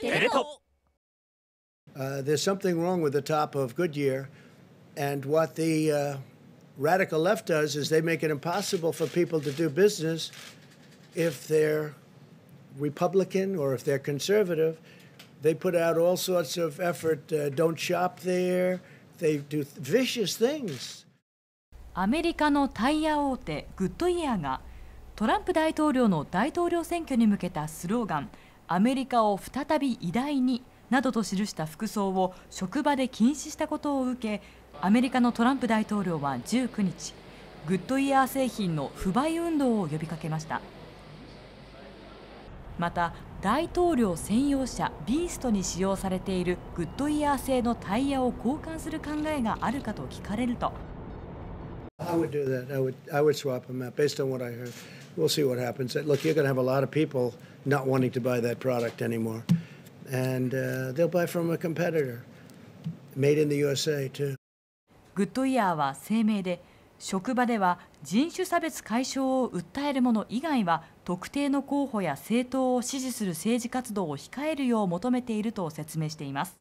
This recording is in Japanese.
テレ東 Uh, there's something wrong with the top of Goodyear. And what the uh, radical left does is they make it impossible for people to do business if they're Republican or if they're conservative. They put out all sorts of effort uh, don't shop there, they do vicious things. Goodyear アメリカのタイヤ大手グッドイヤーがトランプ大統領の大統領選挙に向けたスローガンアメリカを再び偉大になどと記した服装を職場で禁止したことを受けアメリカのトランプ大統領は19日グッドイヤー製品の不買運動を呼びかけましたまた大統領専用車ビーストに使用されているグッドイヤー製のタイヤを交換する考えがあるかと聞かれると I would do that. I would I would swap them out based on what I heard. We'll see what happens. Look, you're going to have a lot of people not wanting to buy that product anymore, and uh, they'll buy from a competitor, made in the USA too. グッドイヤーは声明で職場では人種差別解消を訴えるもの以外は特定の候補や政党を支持する政治活動を控えるよう求めていると説明しています。